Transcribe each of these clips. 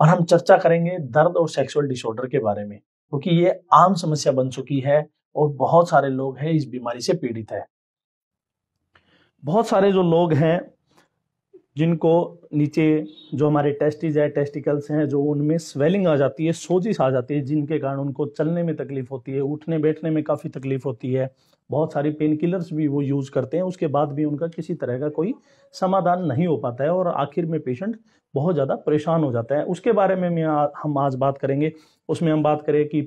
और हम चर्चा करेंगे दर्द और सेक्सुअल डिसऑर्डर के बारे में क्योंकि तो ये आम समस्या बन चुकी है और बहुत सारे लोग हैं इस बीमारी से पीड़ित है बहुत सारे जो लोग हैं जिनको नीचे जो हमारे टेस्टिज है टेस्टिकल्स हैं जो उनमें स्वेलिंग आ जाती है सोजिश आ जाती है जिनके कारण उनको चलने में तकलीफ होती है उठने बैठने में काफ़ी तकलीफ होती है बहुत सारी पेन किलर्स भी वो यूज़ करते हैं उसके बाद भी उनका किसी तरह का कोई समाधान नहीं हो पाता है और आखिर में पेशेंट बहुत ज़्यादा परेशान हो जाता है उसके बारे में मैं हम आज बात करेंगे उसमें हम बात करें कि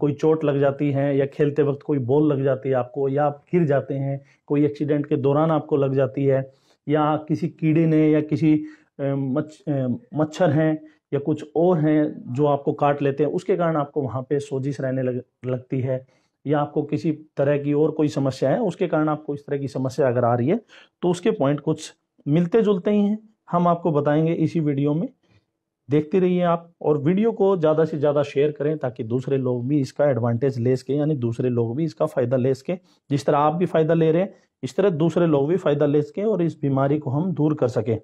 कोई चोट लग जाती है या खेलते वक्त कोई बॉल लग जाती है आपको या आप गिर जाते हैं कोई एक्सीडेंट के दौरान आपको लग जाती है या किसी कीड़े ने या किसी मच्छ मच्छर हैं या कुछ और हैं जो आपको काट लेते हैं उसके कारण आपको वहाँ पे सोजिश रहने लग, लगती है या आपको किसी तरह की और कोई समस्या है उसके कारण आपको इस तरह की समस्या अगर आ रही है तो उसके पॉइंट कुछ मिलते जुलते ही हैं हम आपको बताएंगे इसी वीडियो में देखते रहिए आप और वीडियो को ज़्यादा से ज़्यादा शेयर करें ताकि दूसरे लोग भी इसका एडवांटेज ले सकें यानी दूसरे लोग भी इसका फ़ायदा ले सकें जिस तरह आप भी फ़ायदा ले रहे हैं इस तरह दूसरे लोग भी फ़ायदा ले सकें और इस बीमारी को हम दूर कर सकें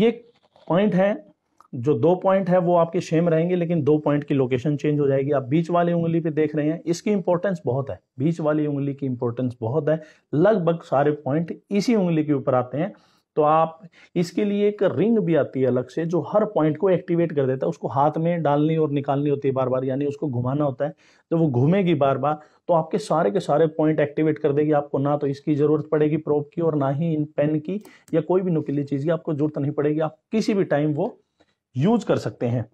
ये पॉइंट है जो दो पॉइंट है वो आपके सेम रहेंगे लेकिन दो पॉइंट की लोकेशन चेंज हो जाएगी आप बीच वाली उंगली पे देख रहे हैं इसकी इंपॉर्टेंस बहुत है बीच वाली उंगली की इंपॉर्टेंस बहुत है लगभग सारे पॉइंट इसी उंगली के ऊपर आते हैं तो आप इसके लिए एक रिंग भी आती है अलग से जो हर पॉइंट को एक्टिवेट कर देता है उसको हाथ में डालनी और निकालनी होती है बार बार यानी उसको घुमाना होता है जब तो वो घूमेगी बार बार तो आपके सारे के सारे पॉइंट एक्टिवेट कर देगी आपको ना तो इसकी ज़रूरत पड़ेगी प्रोप की और ना ही इन पेन की या कोई भी नुकीली चीज़ की आपको जरूरत नहीं पड़ेगी आप किसी भी टाइम वो यूज कर सकते हैं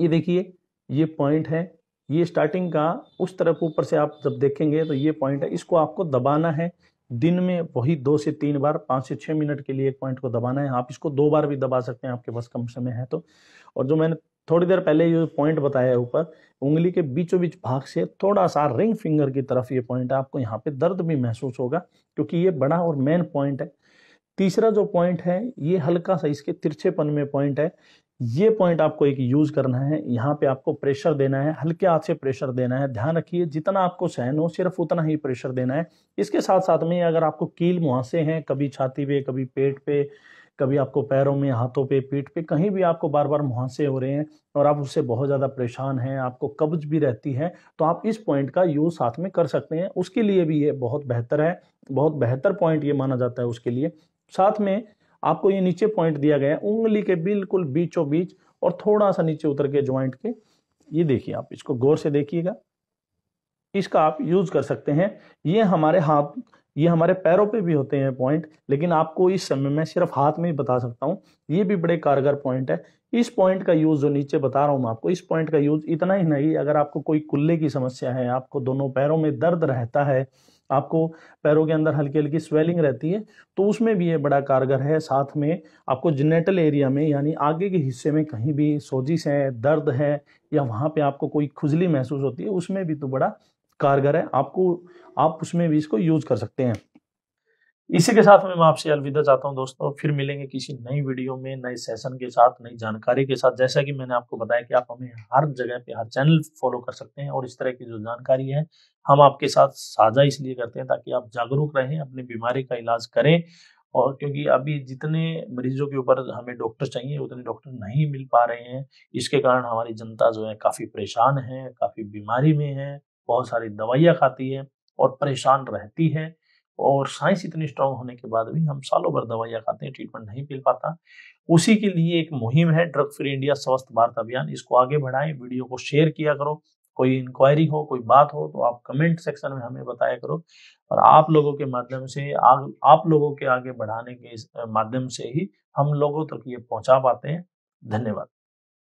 ये देखिए ये पॉइंट है ये स्टार्टिंग का उस तरफ ऊपर से आप जब देखेंगे तो ये पॉइंट है इसको आपको दबाना है दिन में वही दो से तीन बार पाँच से छः मिनट के लिए एक पॉइंट को दबाना है आप इसको दो बार भी दबा सकते हैं आपके पास कम समय है तो और जो मैंने थोड़ी देर पहले ये पॉइंट बताया है ऊपर उंगली के बीचों बीच भाग से थोड़ा सा रिंग फिंगर की तरफ ये पॉइंट है आपको यहाँ पे दर्द भी महसूस होगा क्योंकि ये बड़ा और मेन पॉइंट है तीसरा जो पॉइंट है ये हल्का सा इसके तिरछेपन में पॉइंट है ये पॉइंट आपको एक यूज करना है यहाँ पे आपको प्रेशर देना है हल्के हाथ से प्रेशर देना है ध्यान रखिए जितना आपको सहन हो सिर्फ उतना ही प्रेशर देना है इसके साथ साथ में अगर आपको कील मुहासे हैं कभी छाती पे कभी पेट पे कभी आपको पैरों में हाथों पे पीठ पे कहीं भी आपको बार बार मुहासे हो रहे हैं और आप उससे बहुत ज़्यादा परेशान हैं आपको कब्ज भी रहती है तो आप इस पॉइंट का यूज़ साथ में कर सकते हैं उसके लिए भी ये बहुत बेहतर है बहुत बेहतर पॉइंट ये माना जाता है उसके लिए साथ में आपको ये नीचे पॉइंट दिया गया है उंगली के बिल्कुल बीचों बीच और थोड़ा सा नीचे उतर के ज्वाइंट के ये देखिए आप इसको गौर से देखिएगा इसका आप यूज कर सकते हैं ये हमारे हाथ ये हमारे पैरों पे भी होते हैं पॉइंट लेकिन आपको इस समय में सिर्फ हाथ में ही बता सकता हूँ ये भी बड़े कारगर पॉइंट है इस पॉइंट का यूज जो नीचे बता रहा हूँ मैं आपको इस पॉइंट का यूज इतना ही नहीं अगर आपको कोई कुल्ले की समस्या है आपको दोनों पैरों में दर्द रहता है आपको पैरों के अंदर हल्की हल्की स्वेलिंग रहती है तो उसमें भी ये बड़ा कारगर है साथ में आपको जिनेटल एरिया में यानी आगे के हिस्से में कहीं भी सोजिश है दर्द है या वहाँ पे आपको कोई खुजली महसूस होती है उसमें भी तो बड़ा कारगर है आपको आप उसमें भी इसको यूज़ कर सकते हैं इसी के साथ मैं आपसे अलविदा चाहता हूँ दोस्तों फिर मिलेंगे किसी नई वीडियो में नए सेशन के साथ नई जानकारी के साथ जैसा कि मैंने आपको बताया कि आप हमें हर जगह पे हर चैनल फॉलो कर सकते हैं और इस तरह की जो जानकारी है हम आपके साथ साझा इसलिए करते हैं ताकि आप जागरूक रहें अपनी बीमारी का इलाज करें और क्योंकि अभी जितने मरीजों के ऊपर हमें डॉक्टर चाहिए उतने डॉक्टर नहीं मिल पा रहे हैं इसके कारण हमारी जनता जो है काफ़ी परेशान है काफ़ी बीमारी में है बहुत सारी दवाइयाँ खाती है और परेशान रहती है और साइंस इतनी स्ट्रांग होने के बाद भी हम सालों भर दवाइयाँ खाते हैं ट्रीटमेंट नहीं मिल पाता उसी के लिए एक मुहिम है ड्रग फ्री इंडिया स्वस्थ भारत अभियान इसको आगे बढ़ाएं वीडियो को शेयर किया करो कोई इंक्वायरी हो कोई बात हो तो आप कमेंट सेक्शन में हमें बताया करो और आप लोगों के माध्यम से आग, आप लोगों के आगे बढ़ाने के माध्यम से ही हम लोगों तक तो ये पहुंचा पाते हैं धन्यवाद